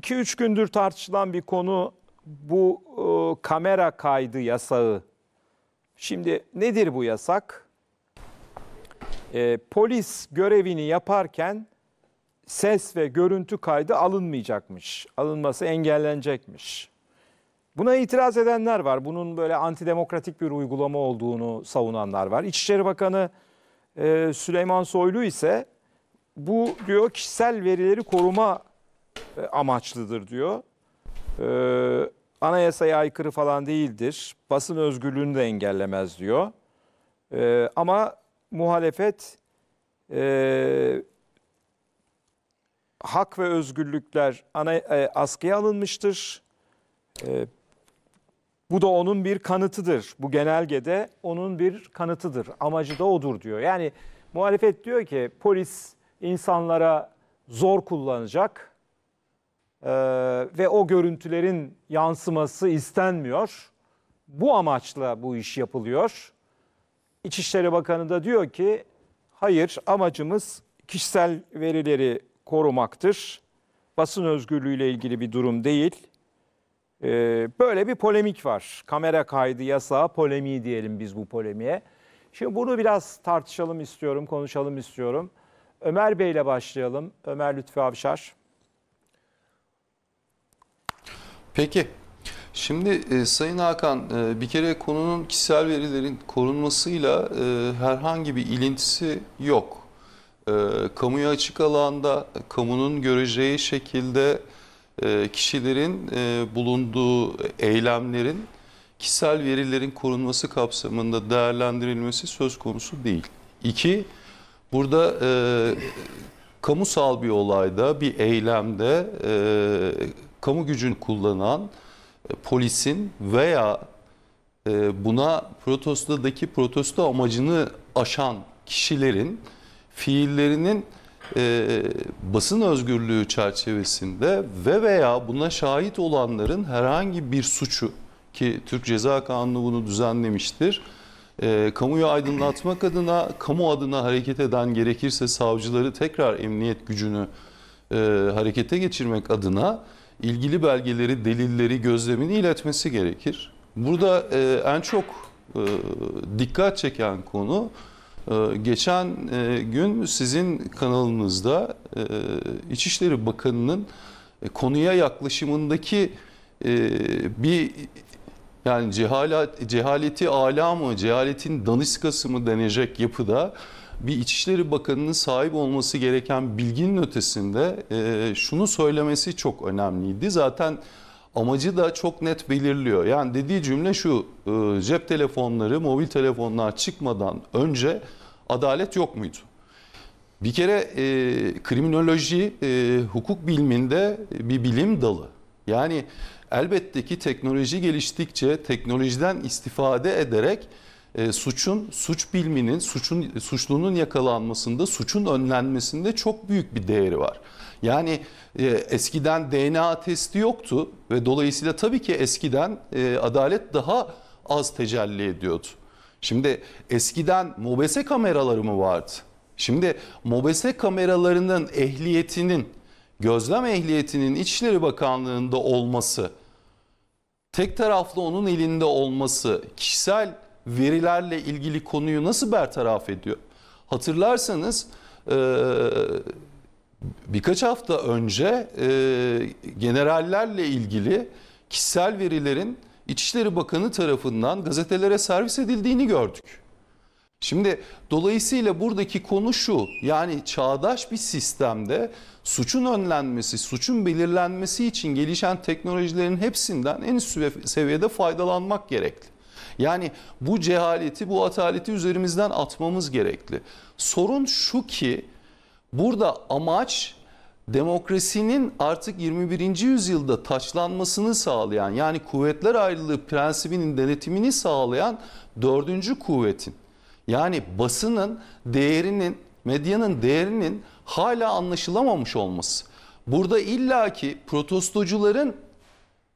2-3 gündür tartışılan bir konu bu e, kamera kaydı yasağı. Şimdi nedir bu yasak? E, polis görevini yaparken ses ve görüntü kaydı alınmayacakmış. Alınması engellenecekmiş. Buna itiraz edenler var. Bunun böyle antidemokratik bir uygulama olduğunu savunanlar var. İçişleri Bakanı e, Süleyman Soylu ise bu diyor kişisel verileri koruma e, amaçlıdır diyor. E, anayasaya aykırı falan değildir. Basın özgürlüğünü de engellemez diyor. E, ama muhalefet e, hak ve özgürlükler ana, e, askıya alınmıştır. E, bu da onun bir kanıtıdır. Bu genelgede onun bir kanıtıdır. Amacı da odur diyor. Yani muhalefet diyor ki polis insanlara zor kullanacak e, ve o görüntülerin yansıması istenmiyor. Bu amaçla bu iş yapılıyor. İçişleri Bakanı da diyor ki hayır amacımız kişisel verileri korumaktır. Basın özgürlüğüyle ilgili bir durum değil. E, böyle bir polemik var. Kamera kaydı yasağı polemiği diyelim biz bu polemiğe. Şimdi bunu biraz tartışalım istiyorum, konuşalım istiyorum. Ömer Bey ile başlayalım. Ömer lütfü Avşar. Peki. Şimdi e, Sayın Hakan e, bir kere konunun kişisel verilerin korunmasıyla e, herhangi bir ilintisi yok. E, kamuya açık alanda kamunun göreceği şekilde e, kişilerin e, bulunduğu eylemlerin kişisel verilerin korunması kapsamında değerlendirilmesi söz konusu değil. İki, burada e, kamusal bir olayda, bir eylemde e, kamu gücünü kullanan e, polisin veya e, buna protestodaki protesto amacını aşan kişilerin fiillerinin e, basın özgürlüğü çerçevesinde ve veya buna şahit olanların herhangi bir suçu ki Türk Ceza Kanunu bunu düzenlemiştir. E, kamuyu aydınlatmak adına, kamu adına hareket eden gerekirse savcıları tekrar emniyet gücünü e, harekete geçirmek adına ilgili belgeleri, delilleri, gözlemini iletmesi gerekir. Burada e, en çok e, dikkat çeken konu e, geçen e, gün sizin kanalınızda e, İçişleri Bakanı'nın e, konuya yaklaşımındaki e, bir yani cehalet, cehaleti ala mı, cehaletin daniskası mı denecek yapıda bir İçişleri Bakanı'nın sahip olması gereken bilginin ötesinde e, şunu söylemesi çok önemliydi. Zaten amacı da çok net belirliyor. Yani dediği cümle şu e, cep telefonları, mobil telefonlar çıkmadan önce adalet yok muydu? Bir kere e, kriminoloji e, hukuk biliminde bir bilim dalı. Yani elbette ki teknoloji geliştikçe teknolojiden istifade ederek e, suçun, suç bilminin suçun suçlunun yakalanmasında, suçun önlenmesinde çok büyük bir değeri var. Yani e, eskiden DNA testi yoktu ve dolayısıyla tabii ki eskiden e, adalet daha az tecelli ediyordu. Şimdi eskiden mobese kameraları mı vardı? Şimdi mobese kameralarının ehliyetinin, gözlem ehliyetinin İçişleri Bakanlığı'nda olması, tek taraflı onun elinde olması, kişisel verilerle ilgili konuyu nasıl bertaraf ediyor? Hatırlarsanız e, birkaç hafta önce e, generallerle ilgili kişisel verilerin İçişleri Bakanı tarafından gazetelere servis edildiğini gördük. Şimdi dolayısıyla buradaki konu şu yani çağdaş bir sistemde suçun önlenmesi, suçun belirlenmesi için gelişen teknolojilerin hepsinden en üst seviyede faydalanmak gerekli. Yani bu cehaleti, bu ataleti üzerimizden atmamız gerekli. Sorun şu ki burada amaç demokrasinin artık 21. yüzyılda taçlanmasını sağlayan yani kuvvetler ayrılığı prensibinin denetimini sağlayan dördüncü kuvvetin yani basının değerinin medyanın değerinin hala anlaşılamamış olması. Burada illaki protestocuların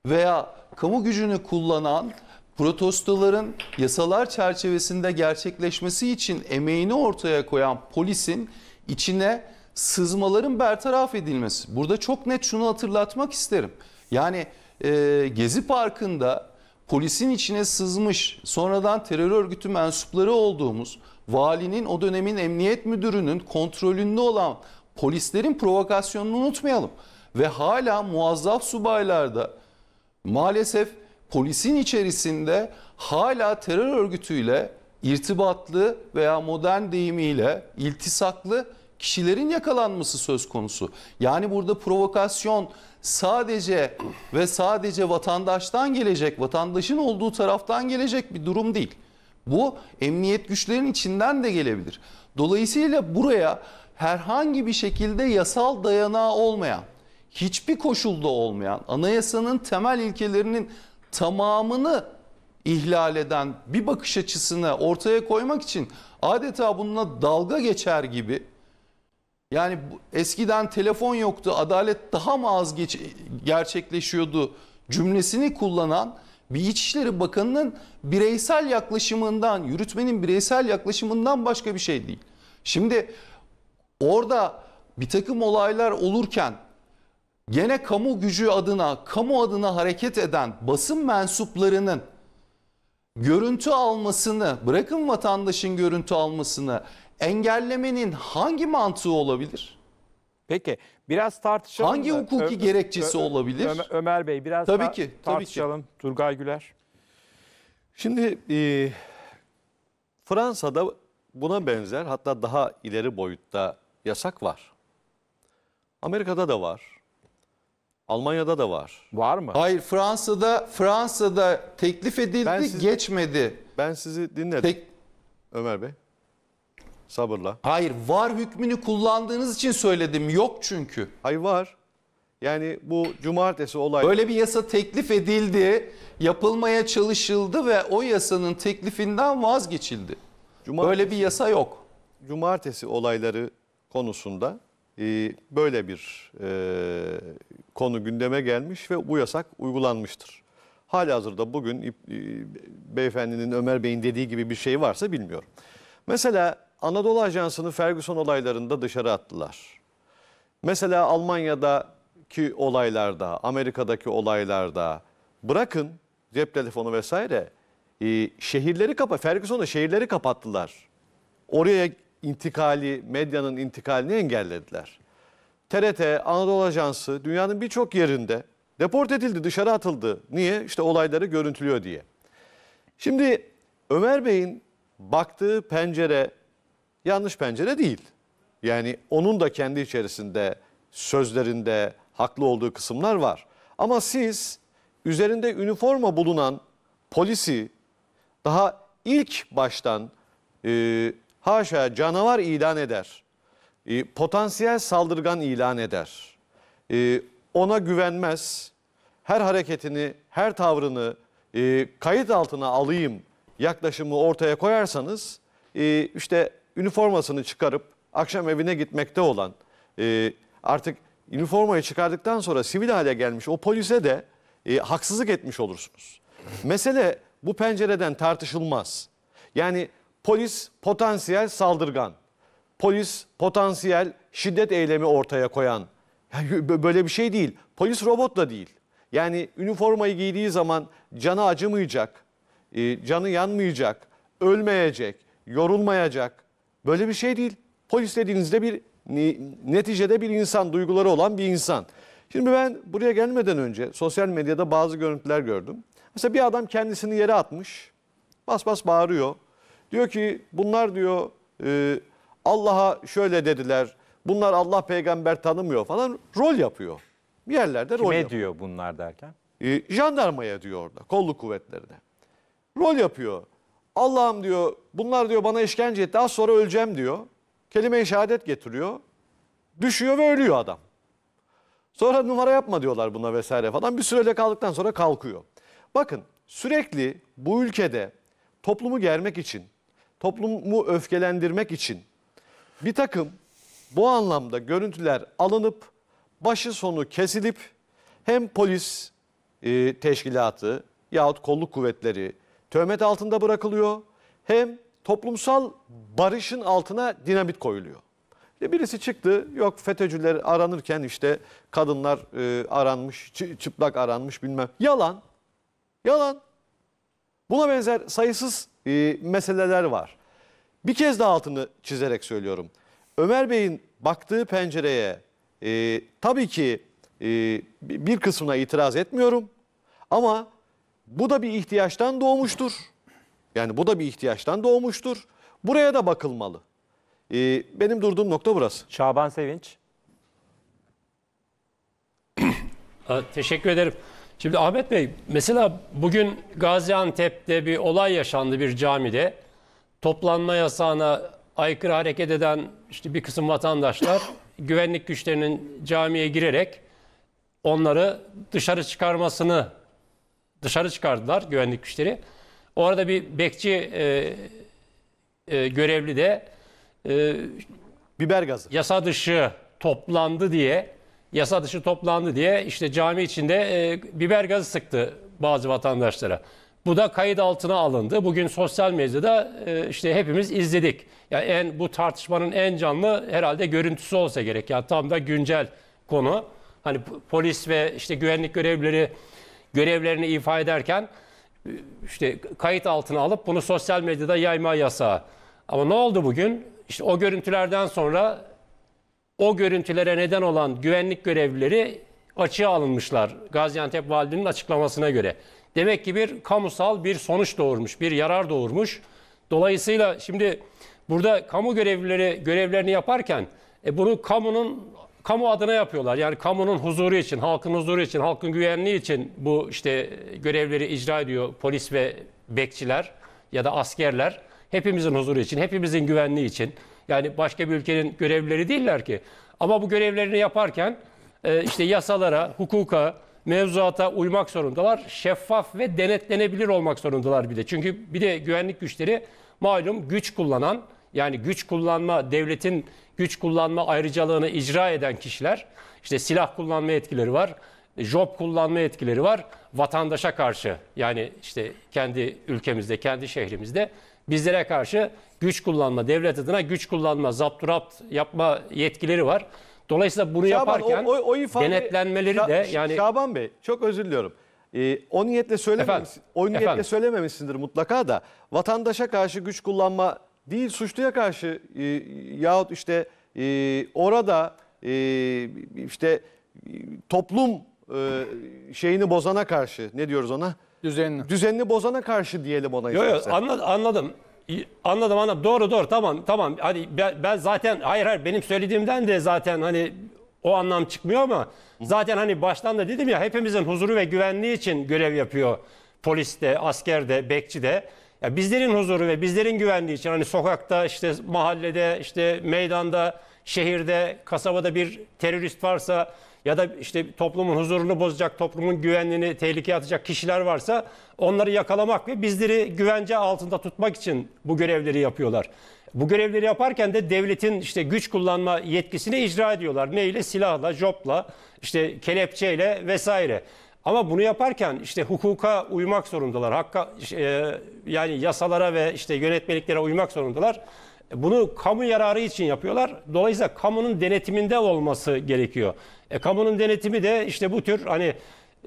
veya kamu gücünü kullanan protestoların yasalar çerçevesinde gerçekleşmesi için emeğini ortaya koyan polisin içine sızmaların bertaraf edilmesi. Burada çok net şunu hatırlatmak isterim. Yani e, Gezi Parkı'nda polisin içine sızmış sonradan terör örgütü mensupları olduğumuz valinin o dönemin emniyet müdürünün kontrolünde olan polislerin provokasyonunu unutmayalım. Ve hala muazzaf subaylarda maalesef polisin içerisinde hala terör örgütüyle irtibatlı veya modern deyimiyle iltisaklı kişilerin yakalanması söz konusu. Yani burada provokasyon sadece ve sadece vatandaştan gelecek, vatandaşın olduğu taraftan gelecek bir durum değil. Bu emniyet güçlerinin içinden de gelebilir. Dolayısıyla buraya herhangi bir şekilde yasal dayanağı olmayan, hiçbir koşulda olmayan, anayasanın temel ilkelerinin tamamını ihlal eden bir bakış açısını ortaya koymak için adeta bununla dalga geçer gibi yani eskiden telefon yoktu adalet daha mı az geç, gerçekleşiyordu cümlesini kullanan bir İçişleri Bakanı'nın bireysel yaklaşımından, yürütmenin bireysel yaklaşımından başka bir şey değil. Şimdi orada bir takım olaylar olurken gene kamu gücü adına, kamu adına hareket eden basın mensuplarının görüntü almasını, bırakın vatandaşın görüntü almasını engellemenin hangi mantığı olabilir? Peki biraz tartışalım. Hangi da. hukuki Ö- gerekçesi Ö- olabilir? Ömer Bey biraz tabii ki, tabii Ki. Turgay Güler. Şimdi e, Fransa'da buna benzer hatta daha ileri boyutta yasak var. Amerika'da da var. Almanya'da da var. Var mı? Hayır Fransa'da Fransa'da teklif edildi Ben sizi- geçmedi. Ben sizi dinledim Tek, Ömer Bey. Sabırla. hayır var hükmünü kullandığınız için söyledim yok çünkü. Hayır var. Yani bu cumartesi olay. Böyle bir yasa teklif edildi, yapılmaya çalışıldı ve o yasanın teklifinden vazgeçildi. Cuma- Böyle bir yasa yok. cumartesi olayları konusunda ee, böyle bir e, konu gündeme gelmiş ve bu yasak uygulanmıştır. Halihazırda bugün e, beyefendinin Ömer Bey'in dediği gibi bir şey varsa bilmiyorum. Mesela Anadolu Ajansı'nı Ferguson olaylarında dışarı attılar. Mesela Almanya'daki olaylarda, Amerika'daki olaylarda bırakın cep telefonu vesaire e, şehirleri kapat. Ferguson'da şehirleri kapattılar. Oraya intikali, medyanın intikalini engellediler. TRT, Anadolu Ajansı dünyanın birçok yerinde deport edildi, dışarı atıldı. Niye? İşte olayları görüntülüyor diye. Şimdi Ömer Bey'in baktığı pencere yanlış pencere değil. Yani onun da kendi içerisinde sözlerinde haklı olduğu kısımlar var. Ama siz üzerinde üniforma bulunan polisi daha ilk baştan e, haşa canavar ilan eder. E, potansiyel saldırgan ilan eder. E, ona güvenmez. Her hareketini, her tavrını e, kayıt altına alayım yaklaşımı ortaya koyarsanız e, işte üniformasını çıkarıp akşam evine gitmekte olan e, artık üniformayı çıkardıktan sonra sivil hale gelmiş o polise de e, haksızlık etmiş olursunuz. Mesele bu pencereden tartışılmaz. Yani Polis potansiyel saldırgan. Polis potansiyel şiddet eylemi ortaya koyan. Yani böyle bir şey değil. Polis robot da değil. Yani üniformayı giydiği zaman canı acımayacak, e, canı yanmayacak, ölmeyecek, yorulmayacak. Böyle bir şey değil. Polis dediğinizde bir neticede bir insan, duyguları olan bir insan. Şimdi ben buraya gelmeden önce sosyal medyada bazı görüntüler gördüm. Mesela bir adam kendisini yere atmış, bas bas bağırıyor. Diyor ki bunlar diyor e, Allah'a şöyle dediler. Bunlar Allah peygamber tanımıyor falan rol yapıyor. Bir yerlerde Kime rol yapıyor. diyor bunlar derken? E, jandarmaya diyor orada kolluk kuvvetlerine. Rol yapıyor. Allah'ım diyor bunlar diyor bana işkence etti az sonra öleceğim diyor. Kelime-i şehadet getiriyor. Düşüyor ve ölüyor adam. Sonra numara yapma diyorlar buna vesaire falan. Bir süreyle kaldıktan sonra kalkıyor. Bakın sürekli bu ülkede toplumu germek için toplumu öfkelendirmek için bir takım bu anlamda görüntüler alınıp başı sonu kesilip hem polis e, teşkilatı yahut kolluk kuvvetleri töhmet altında bırakılıyor hem toplumsal barışın altına dinamit koyuluyor. birisi çıktı yok FETÖ'cüler aranırken işte kadınlar e, aranmış çıplak aranmış bilmem yalan yalan buna benzer sayısız e, meseleler var. Bir kez daha altını çizerek söylüyorum. Ömer Bey'in baktığı pencereye e, tabii ki e, bir kısmına itiraz etmiyorum. Ama bu da bir ihtiyaçtan doğmuştur. Yani bu da bir ihtiyaçtan doğmuştur. Buraya da bakılmalı. E, benim durduğum nokta burası. Şaban Sevinç. Teşekkür ederim. Şimdi Ahmet Bey mesela bugün Gaziantep'te bir olay yaşandı bir camide. Toplanma yasağına aykırı hareket eden işte bir kısım vatandaşlar güvenlik güçlerinin camiye girerek onları dışarı çıkarmasını dışarı çıkardılar güvenlik güçleri. Orada bir bekçi e, e, görevli de e, biber gazı yasa dışı toplandı diye yasa dışı toplandı diye işte cami içinde e, biber gazı sıktı bazı vatandaşlara. Bu da kayıt altına alındı. Bugün sosyal medyada e, işte hepimiz izledik. Yani en bu tartışmanın en canlı herhalde görüntüsü olsa gerek. Yani tam da güncel konu. Hani polis ve işte güvenlik görevlileri görevlerini ifa ederken e, işte kayıt altına alıp bunu sosyal medyada yayma yasağı. Ama ne oldu bugün? İşte o görüntülerden sonra o görüntülere neden olan güvenlik görevlileri açığa alınmışlar. Gaziantep Validinin açıklamasına göre. Demek ki bir kamusal bir sonuç doğurmuş, bir yarar doğurmuş. Dolayısıyla şimdi burada kamu görevlileri görevlerini yaparken e, bunu kamunun kamu adına yapıyorlar. Yani kamunun huzuru için, halkın huzuru için, halkın güvenliği için bu işte görevleri icra ediyor polis ve bekçiler ya da askerler. Hepimizin huzuru için, hepimizin güvenliği için. Yani başka bir ülkenin görevlileri değiller ki. Ama bu görevlerini yaparken e, işte yasalara, hukuka, mevzuata uymak zorundalar. Şeffaf ve denetlenebilir olmak zorundalar bir de. Çünkü bir de güvenlik güçleri malum güç kullanan yani güç kullanma, devletin güç kullanma ayrıcalığını icra eden kişiler. işte silah kullanma etkileri var, job kullanma etkileri var vatandaşa karşı. Yani işte kendi ülkemizde, kendi şehrimizde bizlere karşı güç kullanma, devlet adına güç kullanma, zapturapt yapma yetkileri var. Dolayısıyla bunu Şaban, yaparken o, o, o ifade, denetlenmeleri Şa, de yani Şaban Bey çok özür diliyorum. Ee, o niyetle söylememiş, o niyetle efendim. söylememişsindir mutlaka da vatandaşa karşı güç kullanma değil suçluya karşı e, yahut işte e, orada e, işte e, toplum e, şeyini bozana karşı ne diyoruz ona? Düzenini. Düzenini bozana karşı diyelim ona. Yok yok anladım. anladım. Anladım anladım. Doğru doğru tamam tamam. Hani ben, ben zaten hayır hayır benim söylediğimden de zaten hani o anlam çıkmıyor ama zaten hani baştan da dedim ya hepimizin huzuru ve güvenliği için görev yapıyor. Polis de, asker de, bekçi de. Ya bizlerin huzuru ve bizlerin güvenliği için hani sokakta işte mahallede işte meydanda şehirde kasabada bir terörist varsa ya da işte toplumun huzurunu bozacak, toplumun güvenliğini tehlikeye atacak kişiler varsa onları yakalamak ve bizleri güvence altında tutmak için bu görevleri yapıyorlar. Bu görevleri yaparken de devletin işte güç kullanma yetkisini icra ediyorlar. Neyle? Silahla, jopla, işte kelepçeyle vesaire. Ama bunu yaparken işte hukuka uymak zorundalar. Hakka e, yani yasalara ve işte yönetmeliklere uymak zorundalar. Bunu kamu yararı için yapıyorlar. Dolayısıyla kamunun denetiminde olması gerekiyor. E, kamunun denetimi de işte bu tür hani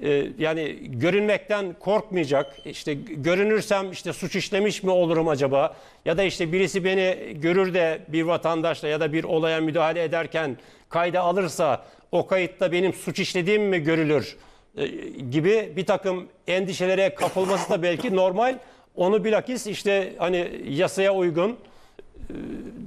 e, yani görünmekten korkmayacak. İşte görünürsem işte suç işlemiş mi olurum acaba? Ya da işte birisi beni görür de bir vatandaşla ya da bir olaya müdahale ederken kayda alırsa o kayıtta benim suç işlediğim mi görülür? E, gibi bir takım endişelere kapılması da belki normal. Onu bilakis işte hani yasaya uygun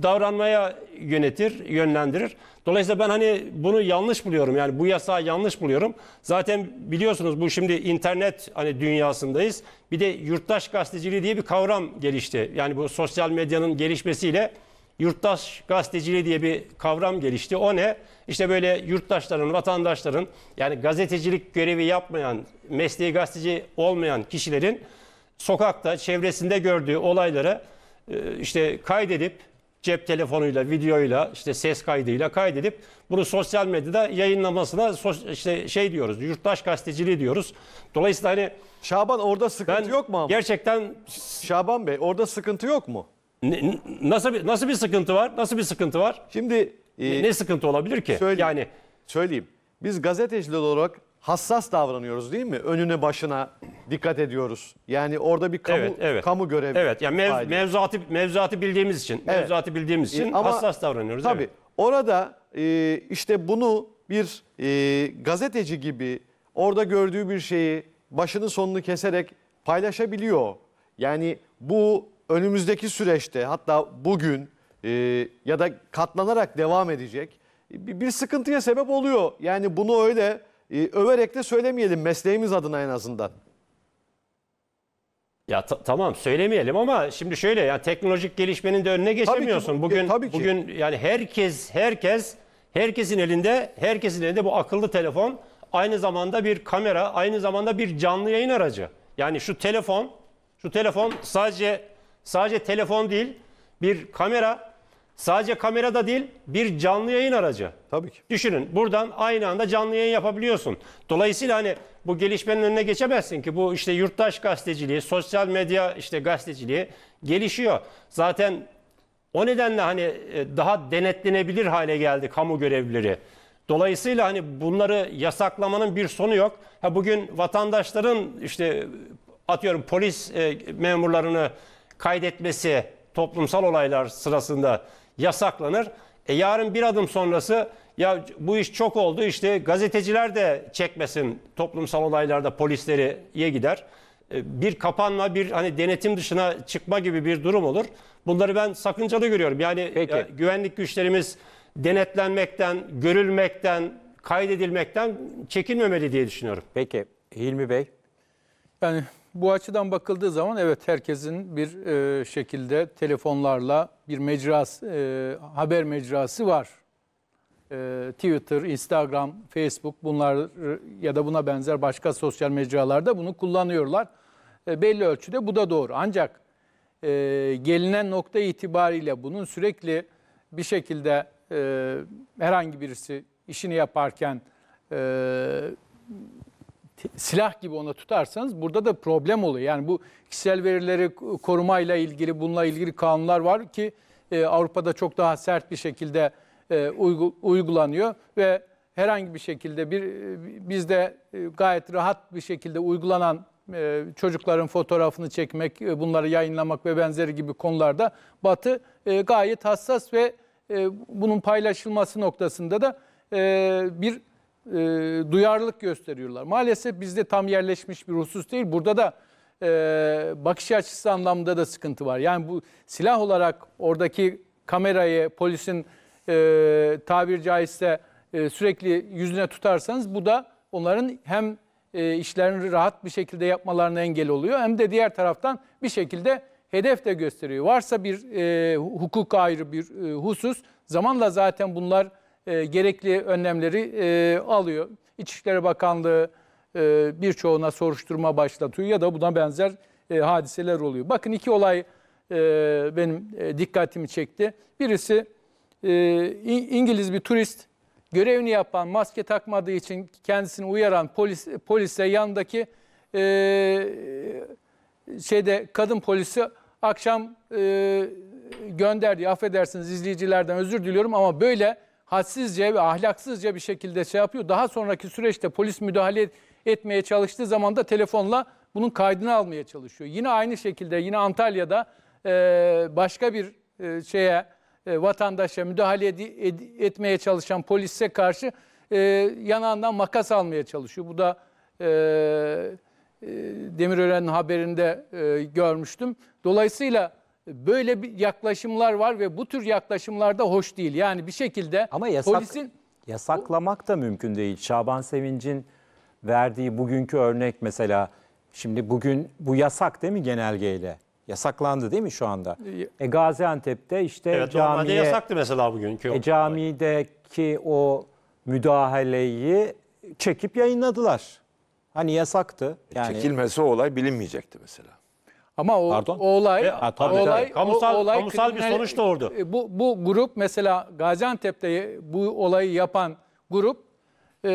davranmaya yönetir, yönlendirir. Dolayısıyla ben hani bunu yanlış buluyorum. Yani bu yasağı yanlış buluyorum. Zaten biliyorsunuz bu şimdi internet hani dünyasındayız. Bir de yurttaş gazeteciliği diye bir kavram gelişti. Yani bu sosyal medyanın gelişmesiyle yurttaş gazeteciliği diye bir kavram gelişti. O ne? İşte böyle yurttaşların, vatandaşların yani gazetecilik görevi yapmayan, mesleği gazeteci olmayan kişilerin sokakta, çevresinde gördüğü olaylara ee, işte kaydedip cep telefonuyla, videoyla, işte ses kaydıyla kaydedip bunu sosyal medyada yayınlamasına işte şey diyoruz, yurttaş gazeteciliği diyoruz. Dolayısıyla hani Şaban orada sıkıntı ben yok mu? Ama? Gerçekten Şaban Bey orada sıkıntı yok mu? Ne, nasıl bir nasıl bir sıkıntı var? Nasıl bir sıkıntı var? Şimdi e, ne, sıkıntı olabilir ki? Söyleyeyim, yani söyleyeyim. Biz gazeteciler olarak hassas davranıyoruz değil mi? Önüne başına dikkat ediyoruz. Yani orada bir kamu evet, evet. kamu görevi. Evet. Yani mev, mevzuatı mevzuatı bildiğimiz için, evet. mevzuatı bildiğimiz için Ama, hassas davranıyoruz. Tabii. Evet. Orada e, işte bunu bir e, gazeteci gibi orada gördüğü bir şeyi başını sonunu keserek paylaşabiliyor. Yani bu önümüzdeki süreçte hatta bugün e, ya da katlanarak devam edecek e, bir, bir sıkıntıya sebep oluyor. Yani bunu öyle e, överek de söylemeyelim mesleğimiz adına en azından. Ya tamam söylemeyelim ama şimdi şöyle ya teknolojik gelişmenin de önüne geçemiyorsun. Tabii ki, e, bugün e, tabii ki. bugün yani herkes herkes herkesin elinde herkesin elinde bu akıllı telefon aynı zamanda bir kamera, aynı zamanda bir canlı yayın aracı. Yani şu telefon, şu telefon sadece sadece telefon değil, bir kamera, Sadece kamera da değil bir canlı yayın aracı. Tabii ki. Düşünün buradan aynı anda canlı yayın yapabiliyorsun. Dolayısıyla hani bu gelişmenin önüne geçemezsin ki bu işte yurttaş gazeteciliği, sosyal medya işte gazeteciliği gelişiyor. Zaten o nedenle hani e, daha denetlenebilir hale geldi kamu görevlileri. Dolayısıyla hani bunları yasaklamanın bir sonu yok. Ha bugün vatandaşların işte atıyorum polis e, memurlarını kaydetmesi toplumsal olaylar sırasında yasaklanır. E yarın bir adım sonrası ya bu iş çok oldu işte gazeteciler de çekmesin toplumsal olaylarda polisleriye gider. E, bir kapanma, bir hani denetim dışına çıkma gibi bir durum olur. Bunları ben sakıncalı görüyorum. Yani Peki. güvenlik güçlerimiz denetlenmekten, görülmekten, kaydedilmekten çekinmemeli diye düşünüyorum. Peki Hilmi Bey. Yani bu açıdan bakıldığı zaman evet herkesin bir e, şekilde telefonlarla bir mecras, e, haber mecrası var. E, Twitter, Instagram, Facebook bunlar ya da buna benzer başka sosyal mecralarda bunu kullanıyorlar. E, belli ölçüde bu da doğru. Ancak e, gelinen nokta itibariyle bunun sürekli bir şekilde e, herhangi birisi işini yaparken e, silah gibi ona tutarsanız burada da problem oluyor. Yani bu kişisel verileri korumayla ilgili bununla ilgili kanunlar var ki e, Avrupa'da çok daha sert bir şekilde e, uygulanıyor ve herhangi bir şekilde bir e, bizde e, gayet rahat bir şekilde uygulanan e, çocukların fotoğrafını çekmek, e, bunları yayınlamak ve benzeri gibi konularda Batı e, gayet hassas ve e, bunun paylaşılması noktasında da bir e, duyarlılık gösteriyorlar. Maalesef bizde tam yerleşmiş bir husus değil. Burada da e, bakış açısı anlamda da sıkıntı var. Yani bu silah olarak oradaki kamerayı polisin e, tabir caizse e, sürekli yüzüne tutarsanız bu da onların hem e, işlerini rahat bir şekilde yapmalarına engel oluyor hem de diğer taraftan bir şekilde hedef de gösteriyor. Varsa bir e, hukuk ayrı bir e, husus zamanla zaten bunlar e, gerekli önlemleri e, alıyor. İçişleri Bakanlığı e, birçoğuna soruşturma başlatıyor ya da buna benzer e, hadiseler oluyor. Bakın iki olay e, benim e, dikkatimi çekti. Birisi e, İngiliz bir turist görevini yapan maske takmadığı için kendisini uyaran polis polise yanındaki e, şeyde kadın polisi akşam e, gönderdi. Affedersiniz izleyicilerden özür diliyorum ama böyle hadsizce ve ahlaksızca bir şekilde şey yapıyor. Daha sonraki süreçte polis müdahale etmeye çalıştığı zaman da telefonla bunun kaydını almaya çalışıyor. Yine aynı şekilde yine Antalya'da e, başka bir e, şeye e, vatandaşa müdahale ed, ed, etmeye çalışan polise karşı e, yanağından makas almaya çalışıyor. Bu da e, e, Demirören'in haberinde e, görmüştüm. Dolayısıyla böyle bir yaklaşımlar var ve bu tür yaklaşımlarda hoş değil. Yani bir şekilde Ama yasak, polisin yasaklamak da mümkün değil. Şaban Sevinç'in verdiği bugünkü örnek mesela şimdi bugün bu yasak değil mi genelgeyle? Yasaklandı değil mi şu anda? Ee, e, Gaziantep'te işte evet, camiye yasaktı mesela bugünkü. E, camideki o müdahaleyi çekip yayınladılar. Hani yasaktı. Yani... Çekilmesi olay bilinmeyecekti mesela. Ama o, Pardon? o olay, E, ha, tabii, olay, tabii. Kamusal- o olay kamusal bir sonuç doğurdu. E, Bu, bu grup mesela Gaziantep'te bu olayı yapan grup e,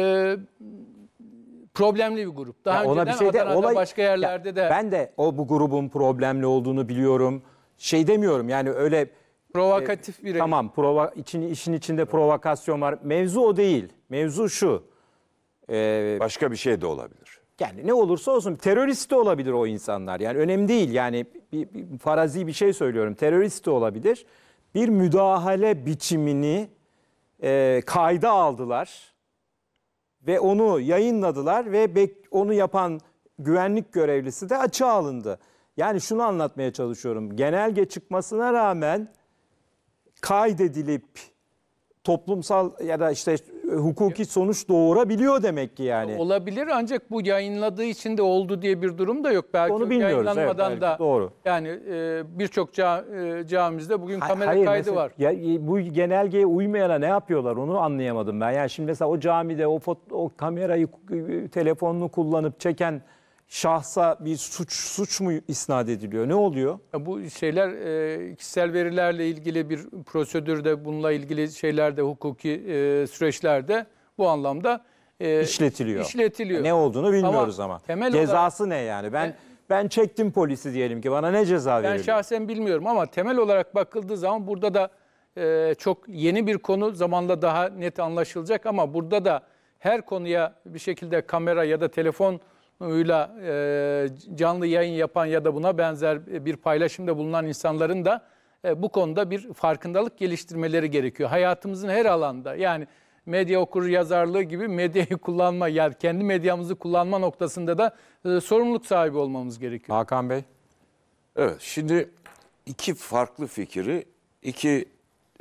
problemli bir grup. Daha Ya önceden şey Adana'da başka Ya yerlerde de ben de o bu grubun problemli olduğunu biliyorum. Şey demiyorum yani öyle e, provokatif bir tamam prova için işin içinde provokasyon var. Mevzu o değil. Mevzu şu. E, başka bir şey de olabilir. Yani ne olursa olsun terörist de olabilir o insanlar. Yani önemli değil. Yani bir, bir farazi bir şey söylüyorum. Terörist de olabilir. Bir müdahale biçimini e, kayda aldılar ve onu yayınladılar ve bek, onu yapan güvenlik görevlisi de açığa alındı. Yani şunu anlatmaya çalışıyorum. Genelge çıkmasına rağmen kaydedilip toplumsal ya da işte hukuki sonuç doğurabiliyor demek ki yani. Olabilir ancak bu yayınladığı için de oldu diye bir durum da yok. Belki Onu bilmiyoruz. Evet, yayınlanmadan belki, da doğru. yani e, birçok ca, e, camimizde bugün Ha- kamera hayır, kaydı var. Ya, e, bu genelgeye uymayana ne yapıyorlar onu anlayamadım ben. Yani şimdi mesela o camide o, fot- o kamerayı e, telefonunu kullanıp çeken şahsa bir suç suç mu isnat ediliyor? Ne oluyor? Bu şeyler e, kişisel verilerle ilgili bir prosedürde bununla ilgili şeylerde hukuki e, süreçlerde bu anlamda e, işletiliyor. İşletiliyor. Ne olduğunu bilmiyoruz ama. ama. Temel Cezası olarak, ne yani? Ben e, ben çektim polisi diyelim ki bana ne ceza veriyor? Ben şahsen bilmiyorum ama temel olarak bakıldığı zaman burada da e, çok yeni bir konu zamanla daha net anlaşılacak ama burada da her konuya bir şekilde kamera ya da telefon ile canlı yayın yapan ya da buna benzer e, bir paylaşımda bulunan insanların da e, bu konuda bir farkındalık geliştirmeleri gerekiyor. Hayatımızın her alanda yani medya okur yazarlığı gibi medyayı kullanma yani kendi medyamızı kullanma noktasında da e, sorumluluk sahibi olmamız gerekiyor. Hakan Bey. Evet şimdi iki farklı fikri iki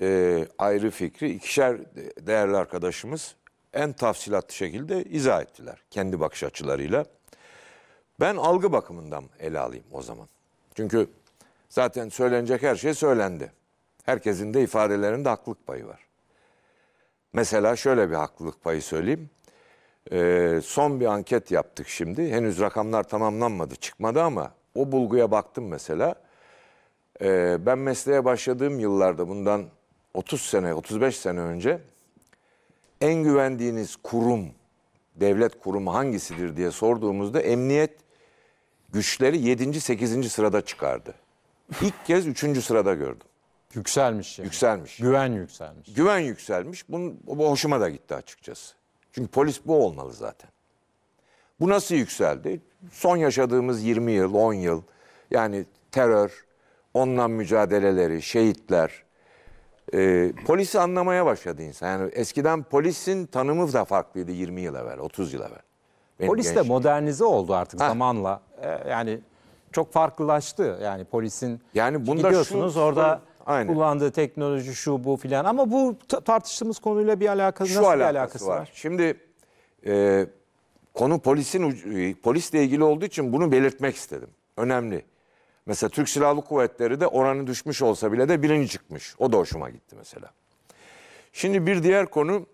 e, ayrı fikri ikişer değerli arkadaşımız en tafsilatlı şekilde izah ettiler kendi bakış açılarıyla. Ben algı bakımından ele alayım o zaman. Çünkü zaten söylenecek her şey söylendi. Herkesin de ifadelerinde haklılık payı var. Mesela şöyle bir haklılık payı söyleyeyim. Ee, son bir anket yaptık şimdi. Henüz rakamlar tamamlanmadı, çıkmadı ama o bulguya baktım mesela. Ee, ben mesleğe başladığım yıllarda bundan 30 sene, 35 sene önce en güvendiğiniz kurum devlet kurumu hangisidir diye sorduğumuzda emniyet güçleri 7. 8. sırada çıkardı. İlk kez 3. sırada gördüm. Yükselmiş yani. Yükselmiş. Güven yükselmiş. Güven yükselmiş. Bunun, bu hoşuma da gitti açıkçası. Çünkü polis bu olmalı zaten. Bu nasıl yükseldi? Son yaşadığımız 20 yıl, 10 yıl yani terör, onunla mücadeleleri, şehitler, e, polisi anlamaya başladı insan. Yani eskiden polisin tanımı da farklıydı 20 yıl evvel, 30 yıl evvel. Benim Polis gençliğim. de modernize oldu artık ha. zamanla. Ee, yani çok farklılaştı. Yani polisin yani bunda gidiyorsunuz şu, orada aynen. kullandığı teknoloji şu bu filan. Ama bu tartıştığımız konuyla bir alakası, şu nasıl alakası bir alakası var? var? Şimdi e, konu polisin e, polisle ilgili olduğu için bunu belirtmek istedim. Önemli. Mesela Türk Silahlı Kuvvetleri de oranı düşmüş olsa bile de birinci çıkmış. O da hoşuma gitti mesela. Şimdi bir diğer konu,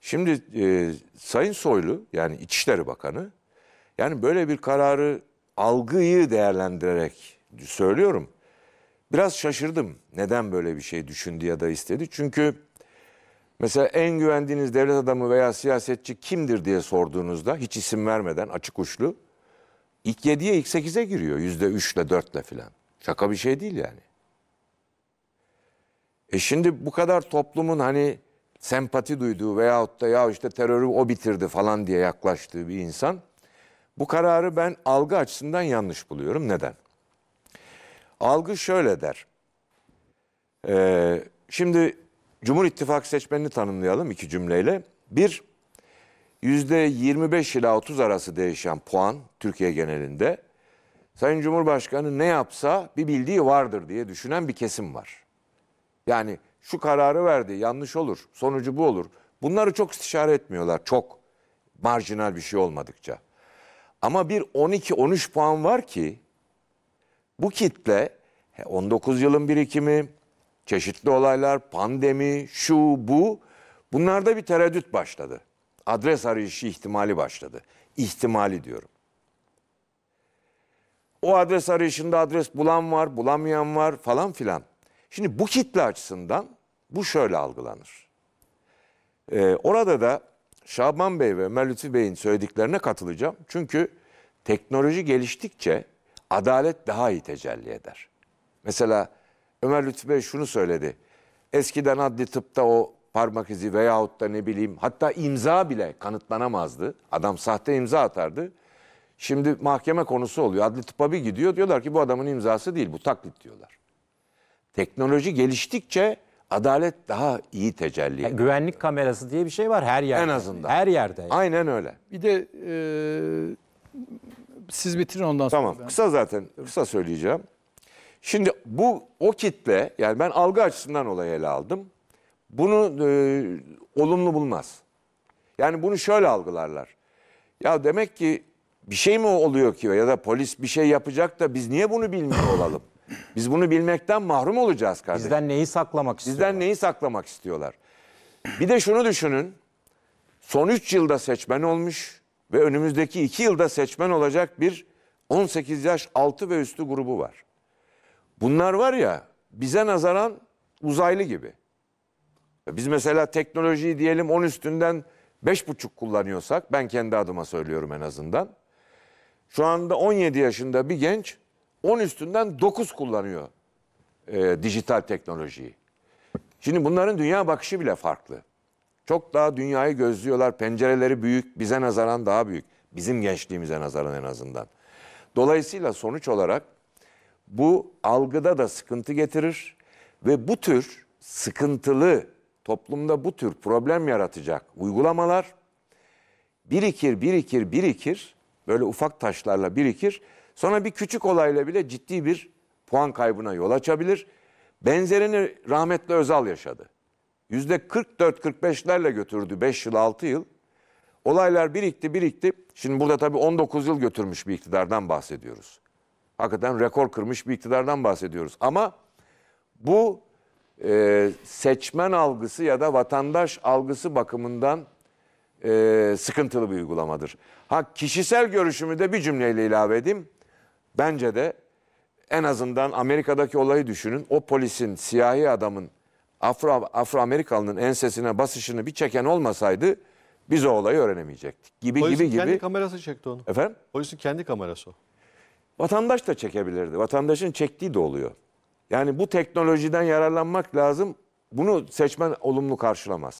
şimdi e, Sayın Soylu yani İçişleri Bakanı, yani böyle bir kararı algıyı değerlendirerek söylüyorum. Biraz şaşırdım neden böyle bir şey düşündü ya da istedi. Çünkü mesela en güvendiğiniz devlet adamı veya siyasetçi kimdir diye sorduğunuzda hiç isim vermeden açık uçlu ilk 7'ye ilk 8'e giriyor yüzde 3 ile filan. Şaka bir şey değil yani. E şimdi bu kadar toplumun hani sempati duyduğu veyahut da ya işte terörü o bitirdi falan diye yaklaştığı bir insan bu kararı ben algı açısından yanlış buluyorum. Neden? Algı şöyle der. Ee, şimdi Cumhur İttifakı seçmenini tanımlayalım iki cümleyle. Bir, %25 ila 30 arası değişen puan Türkiye genelinde Sayın Cumhurbaşkanı ne yapsa bir bildiği vardır diye düşünen bir kesim var. Yani şu kararı verdi yanlış olur sonucu bu olur. Bunları çok istişare etmiyorlar çok marjinal bir şey olmadıkça. Ama bir 12-13 puan var ki bu kitle 19 yılın birikimi, çeşitli olaylar, pandemi, şu bu bunlarda bir tereddüt başladı adres arayışı ihtimali başladı. İhtimali diyorum. O adres arayışında adres bulan var, bulamayan var falan filan. Şimdi bu kitle açısından bu şöyle algılanır. Ee, orada da Şaban Bey ve Ömer Lütfi Bey'in söylediklerine katılacağım. Çünkü teknoloji geliştikçe adalet daha iyi tecelli eder. Mesela Ömer Lütfi Bey şunu söyledi. Eskiden adli tıpta o parmak izi veyahut da ne bileyim hatta imza bile kanıtlanamazdı. Adam sahte imza atardı. Şimdi mahkeme konusu oluyor. Adli tıpa bir gidiyor diyorlar ki bu adamın imzası değil bu taklit diyorlar. Teknoloji geliştikçe adalet daha iyi tecelli ediyor. Yani güvenlik kamerası diye bir şey var her yerde. En azından. Her yerde. Yani. Aynen öyle. Bir de e, siz bitirin ondan sonra. Tamam ben. kısa zaten kısa söyleyeceğim. Şimdi bu o kitle yani ben algı açısından olayı ele aldım bunu e, olumlu bulmaz. Yani bunu şöyle algılarlar. Ya demek ki bir şey mi oluyor ki ya da polis bir şey yapacak da biz niye bunu bilmiyor olalım? Biz bunu bilmekten mahrum olacağız kardeşim. Bizden neyi saklamak istiyorlar? Bizden neyi saklamak istiyorlar? Bir de şunu düşünün. Son 3 yılda seçmen olmuş ve önümüzdeki 2 yılda seçmen olacak bir 18 yaş altı ve üstü grubu var. Bunlar var ya bize nazaran uzaylı gibi. Biz mesela teknolojiyi diyelim 10 üstünden 5,5 kullanıyorsak ben kendi adıma söylüyorum en azından. Şu anda 17 yaşında bir genç 10 üstünden 9 kullanıyor e, dijital teknolojiyi. Şimdi bunların dünya bakışı bile farklı. Çok daha dünyayı gözlüyorlar. Pencereleri büyük, bize nazaran daha büyük. Bizim gençliğimize nazaran en azından. Dolayısıyla sonuç olarak bu algıda da sıkıntı getirir ve bu tür sıkıntılı toplumda bu tür problem yaratacak uygulamalar birikir, birikir, birikir. Böyle ufak taşlarla birikir. Sonra bir küçük olayla bile ciddi bir puan kaybına yol açabilir. Benzerini rahmetli Özal yaşadı. Yüzde 44-45'lerle götürdü 5 yıl 6 yıl. Olaylar birikti birikti. Şimdi burada tabii 19 yıl götürmüş bir iktidardan bahsediyoruz. Hakikaten rekor kırmış bir iktidardan bahsediyoruz. Ama bu e, seçmen algısı ya da vatandaş algısı bakımından e, sıkıntılı bir uygulamadır. Ha kişisel görüşümü de bir cümleyle ilave edeyim. Bence de en azından Amerika'daki olayı düşünün. O polisin, siyahi adamın, Afro, Afro Amerikalının ensesine basışını bir çeken olmasaydı biz o olayı öğrenemeyecektik. Gibi Polisin gibi gibi. kendi kamerası çekti onu. Efendim? Polisin kendi kamerası o. Vatandaş da çekebilirdi. Vatandaşın çektiği de oluyor. Yani bu teknolojiden yararlanmak lazım. Bunu seçmen olumlu karşılamaz.